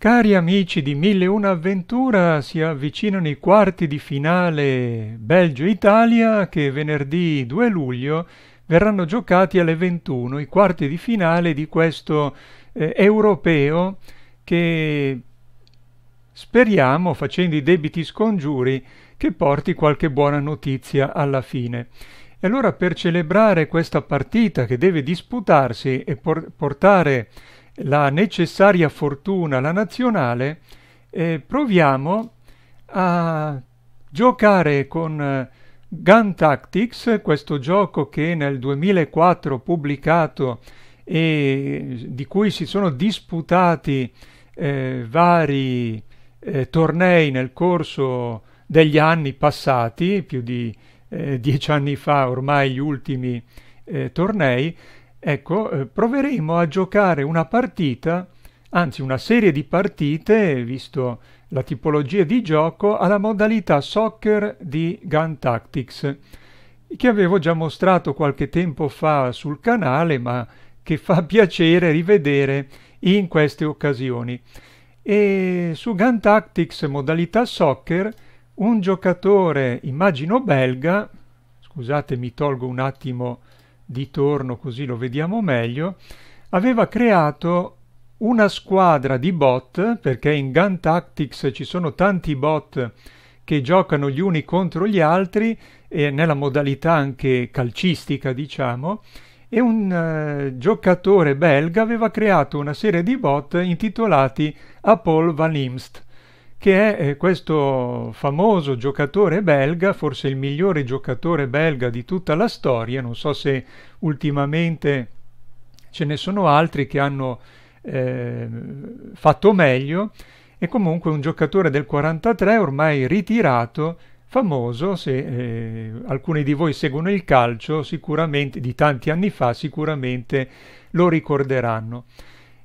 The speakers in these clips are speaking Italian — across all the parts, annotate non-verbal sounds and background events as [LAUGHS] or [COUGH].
Cari amici di Mille Una Avventura, si avvicinano i quarti di finale Belgio-Italia che venerdì 2 luglio verranno giocati alle 21, i quarti di finale di questo eh, europeo che speriamo, facendo i debiti scongiuri, che porti qualche buona notizia alla fine. E allora per celebrare questa partita che deve disputarsi e por portare la necessaria fortuna, la nazionale, eh, proviamo a giocare con eh, Gun Tactics, questo gioco che nel 2004 ho pubblicato e eh, di cui si sono disputati eh, vari eh, tornei nel corso degli anni passati, più di eh, dieci anni fa ormai gli ultimi eh, tornei, Ecco, eh, proveremo a giocare una partita, anzi una serie di partite, visto la tipologia di gioco, alla modalità soccer di Gun Tactics, che avevo già mostrato qualche tempo fa sul canale, ma che fa [LAUGHS] piacere rivedere in queste occasioni. E su Gun Tactics modalità soccer, un giocatore, immagino belga, scusate mi tolgo un attimo di torno così lo vediamo meglio, aveva creato una squadra di bot, perché in Gun Tactics ci sono tanti bot che giocano gli uni contro gli altri e nella modalità anche calcistica, diciamo, e un eh, giocatore belga aveva creato una serie di bot intitolati Apollo Van Imst che è eh, questo famoso giocatore belga, forse il migliore giocatore belga di tutta la storia, non so se ultimamente ce ne sono altri che hanno eh, fatto meglio, è comunque un giocatore del 43 ormai ritirato, famoso, se eh, alcuni di voi seguono il calcio, sicuramente di tanti anni fa, sicuramente lo ricorderanno.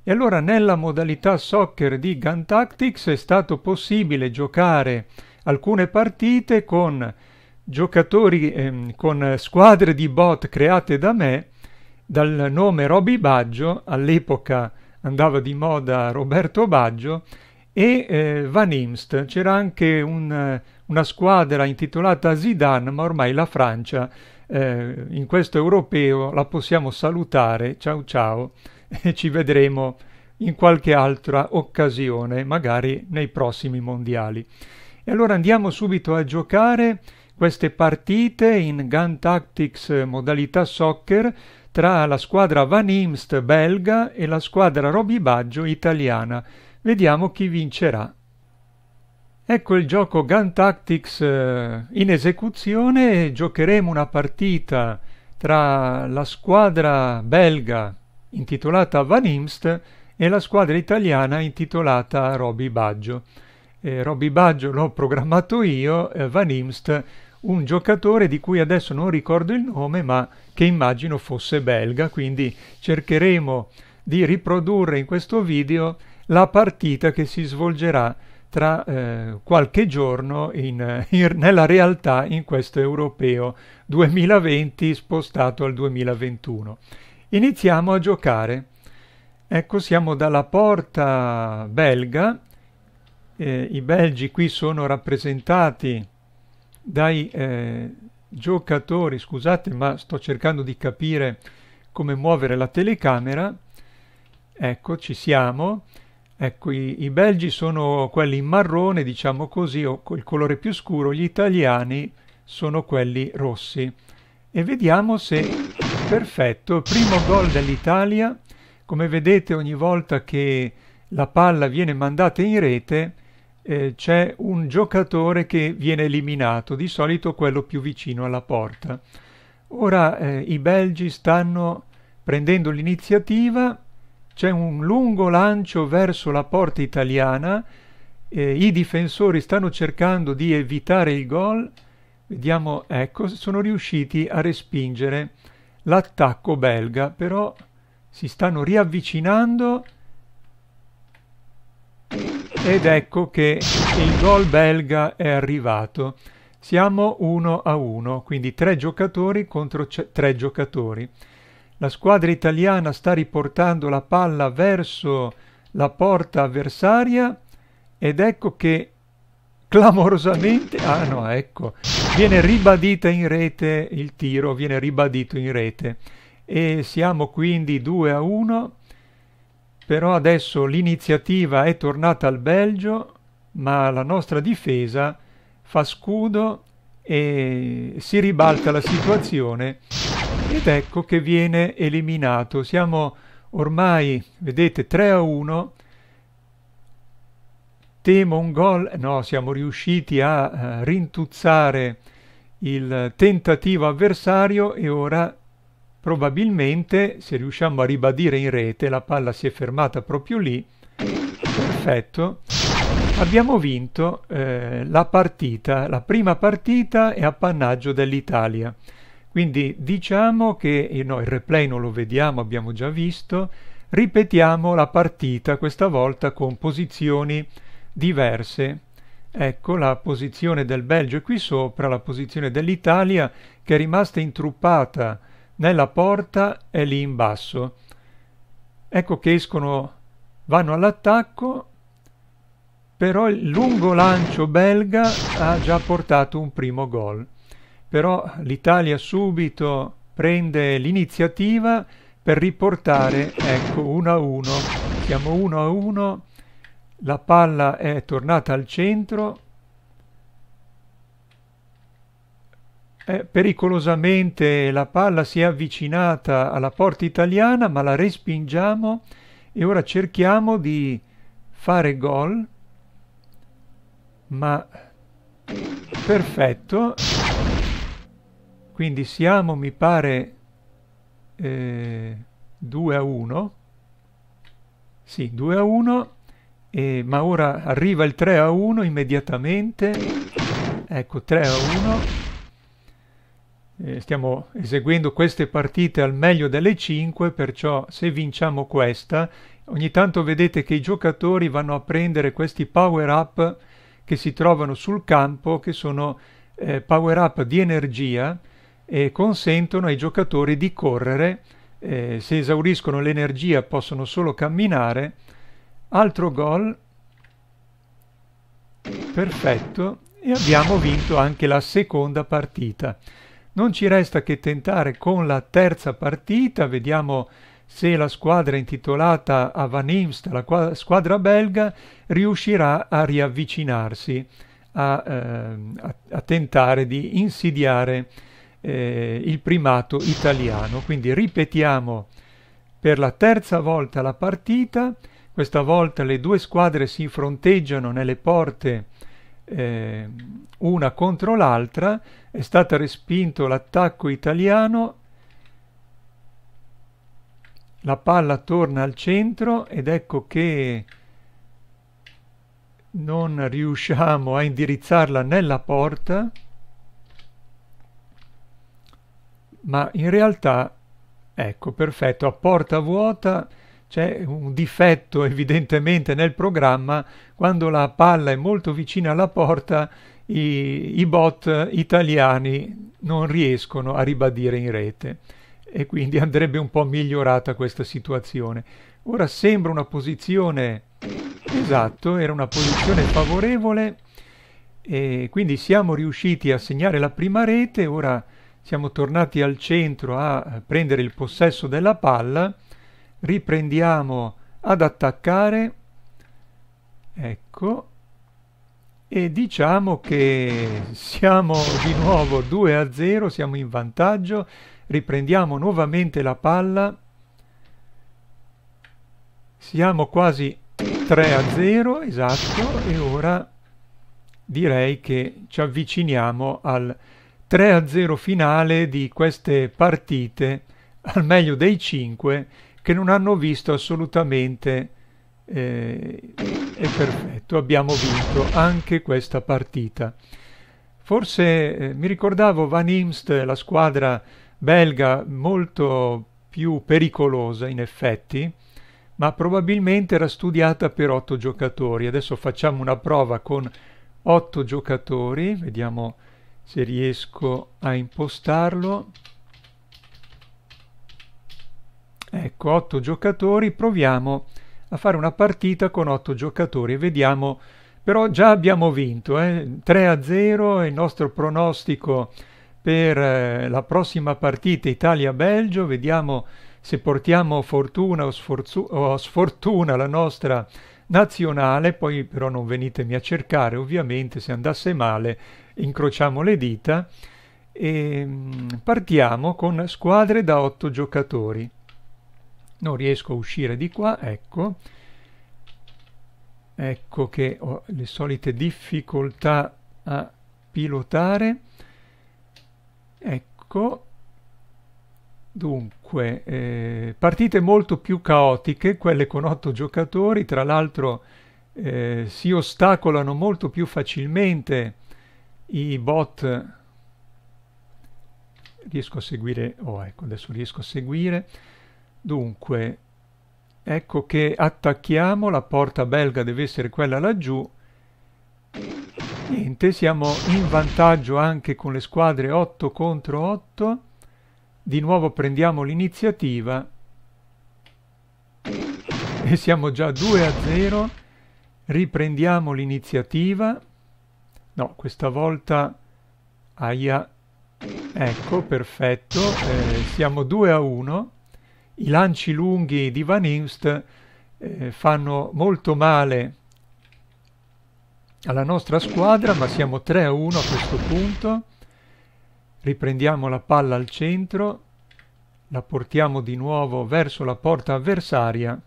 E allora nella modalità soccer di Gun Tactics è stato possibile giocare alcune partite con giocatori, ehm, con squadre di bot create da me, dal nome Roby Baggio, all'epoca andava di moda Roberto Baggio, e eh, Van Imst. C'era anche un, una squadra intitolata Zidane, ma ormai la Francia eh, in questo europeo la possiamo salutare. Ciao ciao e ci vedremo in qualche altra occasione, magari nei prossimi mondiali. E allora andiamo subito a giocare queste partite in Gun Tactics modalità soccer tra la squadra Van Imst belga e la squadra Roby Baggio italiana. Vediamo chi vincerà. Ecco il gioco Gun Tactics eh, in esecuzione, giocheremo una partita tra la squadra belga intitolata Van Imst e la squadra italiana intitolata a Baggio. Eh, Roby Baggio l'ho programmato io, eh, Van Imst, un giocatore di cui adesso non ricordo il nome, ma che immagino fosse belga, quindi cercheremo di riprodurre in questo video la partita che si svolgerà tra eh, qualche giorno in, eh, in, nella realtà in questo europeo 2020 spostato al 2021. Iniziamo a giocare. Ecco, siamo dalla porta belga. Eh, I belgi qui sono rappresentati dai eh, giocatori, scusate, ma sto cercando di capire come muovere la telecamera. Ecco, ci siamo. Ecco, i, i, belgi sono quelli in marrone, diciamo così, o col colore più scuro, gli italiani sono quelli rossi. E vediamo se Perfetto, primo gol dell'Italia. Come vedete ogni volta che la palla viene mandata in rete eh, c'è un giocatore che viene eliminato, di solito quello più vicino alla porta. Ora eh, i belgi stanno prendendo l'iniziativa, c'è un lungo lancio verso la porta italiana, eh, i difensori stanno cercando di evitare il gol, vediamo, ecco, sono riusciti a respingere l'attacco belga però si stanno riavvicinando ed ecco che il gol belga è arrivato. Siamo 1 a 1, quindi tre giocatori contro tre giocatori. La squadra italiana sta riportando la palla verso la porta avversaria ed ecco che clamorosamente... Ah no, ecco, viene ribadita in rete il tiro, viene ribadito in rete. E siamo quindi 2 a 1, però adesso l'iniziativa è tornata al Belgio, ma la nostra difesa fa scudo e si ribalta la situazione ed ecco che viene eliminato. Siamo ormai, vedete, 3 a 1 temo un gol, no, siamo riusciti a eh, rintuzzare il tentativo avversario e ora probabilmente se riusciamo a ribadire in rete la palla si è fermata proprio lì perfetto abbiamo vinto eh, la partita la prima partita è appannaggio dell'Italia quindi diciamo che no, il replay non lo vediamo abbiamo già visto ripetiamo la partita questa volta con posizioni diverse. Ecco la posizione del Belgio qui sopra, la posizione dell'Italia che è rimasta intruppata nella porta e lì in basso. Ecco che escono, vanno all'attacco, però il lungo lancio belga ha già portato un primo gol. Però l'Italia subito prende l'iniziativa per riportare, ecco, 1 a 1. Siamo 1 a 1 la palla è tornata al centro, eh, pericolosamente la palla si è avvicinata alla porta italiana ma la respingiamo e ora cerchiamo di fare gol, ma perfetto, quindi siamo mi pare eh, 2 a 1, sì 2 a 1 e, ma ora arriva il 3 a 1 immediatamente. Ecco, 3 a 1. E stiamo eseguendo queste partite al meglio delle 5, perciò se vinciamo questa, ogni tanto vedete che i giocatori vanno a prendere questi power up che si trovano sul campo, che sono eh, power up di energia e consentono ai giocatori di correre. Eh, se esauriscono l'energia possono solo camminare Altro gol perfetto e abbiamo vinto anche la seconda partita. Non ci resta che tentare con la terza partita, vediamo se la squadra intitolata a Van Imst, la squadra belga, riuscirà a riavvicinarsi, a, eh, a, a tentare di insidiare eh, il primato italiano. Quindi ripetiamo per la terza volta la partita questa volta le due squadre si fronteggiano nelle porte eh, una contro l'altra, è stato respinto l'attacco italiano, la palla torna al centro ed ecco che non riusciamo a indirizzarla nella porta, ma in realtà, ecco, perfetto, a porta vuota c'è un difetto evidentemente nel programma, quando la palla è molto vicina alla porta i, i bot italiani non riescono a ribadire in rete e quindi andrebbe un po' migliorata questa situazione. Ora sembra una posizione esatto, era una posizione favorevole e quindi siamo riusciti a segnare la prima rete, ora siamo tornati al centro a prendere il possesso della palla riprendiamo ad attaccare ecco e diciamo che siamo di nuovo 2 a 0 siamo in vantaggio riprendiamo nuovamente la palla siamo quasi 3 a 0 esatto e ora direi che ci avviciniamo al 3 a 0 finale di queste partite al meglio dei 5 che non hanno visto assolutamente eh, è perfetto, abbiamo vinto anche questa partita. Forse eh, mi ricordavo Van Imst, la squadra belga molto più pericolosa in effetti, ma probabilmente era studiata per otto giocatori. Adesso facciamo una prova con otto giocatori, vediamo se riesco a impostarlo. Ecco, otto giocatori, proviamo a fare una partita con otto giocatori e vediamo, però già abbiamo vinto, eh? 3 a 0 è il nostro pronostico per eh, la prossima partita Italia-Belgio, vediamo se portiamo fortuna o, sforzu- o sfortuna la nostra nazionale, poi però non venitemi a cercare, ovviamente se andasse male incrociamo le dita e ehm, partiamo con squadre da 8 giocatori non riesco a uscire di qua, ecco, ecco che ho le solite difficoltà a pilotare, ecco, dunque, eh, partite molto più caotiche, quelle con otto giocatori, tra l'altro eh, si ostacolano molto più facilmente i bot riesco a seguire, oh ecco, adesso riesco a seguire, Dunque, ecco che attacchiamo, la porta belga deve essere quella laggiù. Niente, siamo in vantaggio anche con le squadre 8 contro 8. Di nuovo prendiamo l'iniziativa. E siamo già 2 a 0. Riprendiamo l'iniziativa. No, questa volta... Aia. Ecco, perfetto. Eh, siamo 2 a 1 i lanci lunghi di Van Imst eh, fanno molto male alla nostra squadra, ma siamo 3 a 1 a questo punto. Riprendiamo la palla al centro, la portiamo di nuovo verso la porta avversaria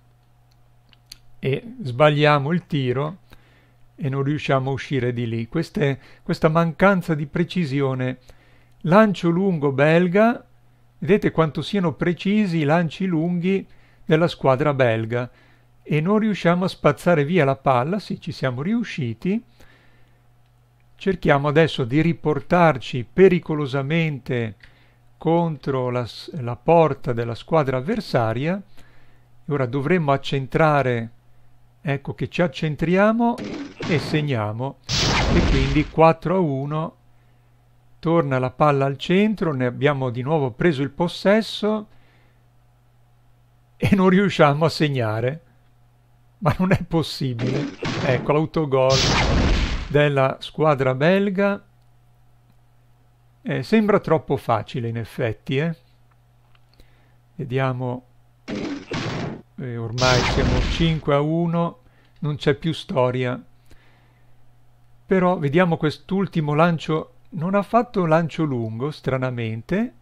e sbagliamo il tiro e non riusciamo a uscire di lì. Queste, questa mancanza di precisione. Lancio lungo belga, Vedete quanto siano precisi i lanci lunghi della squadra belga e non riusciamo a spazzare via la palla, sì ci siamo riusciti. Cerchiamo adesso di riportarci pericolosamente contro la, la porta della squadra avversaria. Ora dovremmo accentrare, ecco che ci accentriamo e segniamo e quindi 4 a 1 torna la palla al centro, ne abbiamo di nuovo preso il possesso e non riusciamo a segnare. Ma non è possibile. Ecco l'autogol della squadra belga. Eh, sembra troppo facile in effetti. Eh? Vediamo. Eh, ormai siamo 5 a 1. Non c'è più storia. Però vediamo quest'ultimo lancio non ha fatto lancio lungo, stranamente,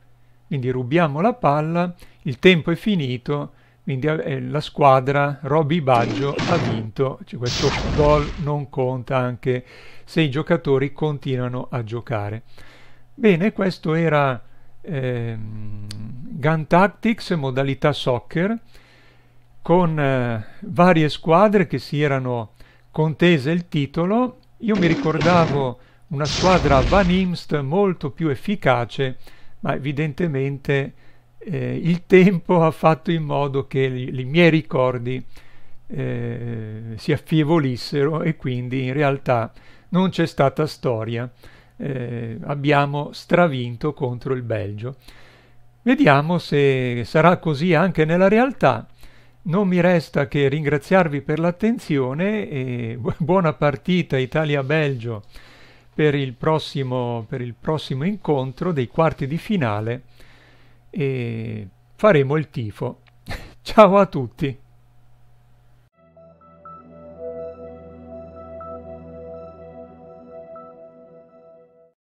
quindi rubiamo la palla, il tempo è finito, quindi eh, la squadra Robby Baggio ha vinto, cioè, questo gol non conta anche se i giocatori continuano a giocare. Bene, questo era ehm, Gun Tactics, modalità soccer, con eh, varie squadre che si erano contese il titolo. Io mi ricordavo una squadra Van Imst molto più efficace, ma evidentemente eh, il tempo ha fatto in modo che i miei ricordi eh, si affievolissero e quindi in realtà non c'è stata storia. Eh, abbiamo stravinto contro il Belgio. Vediamo se sarà così anche nella realtà. Non mi resta che ringraziarvi per l'attenzione e buona partita Italia-Belgio per il prossimo, per il prossimo incontro dei quarti di finale e faremo il tifo. [LAUGHS] Ciao a tutti!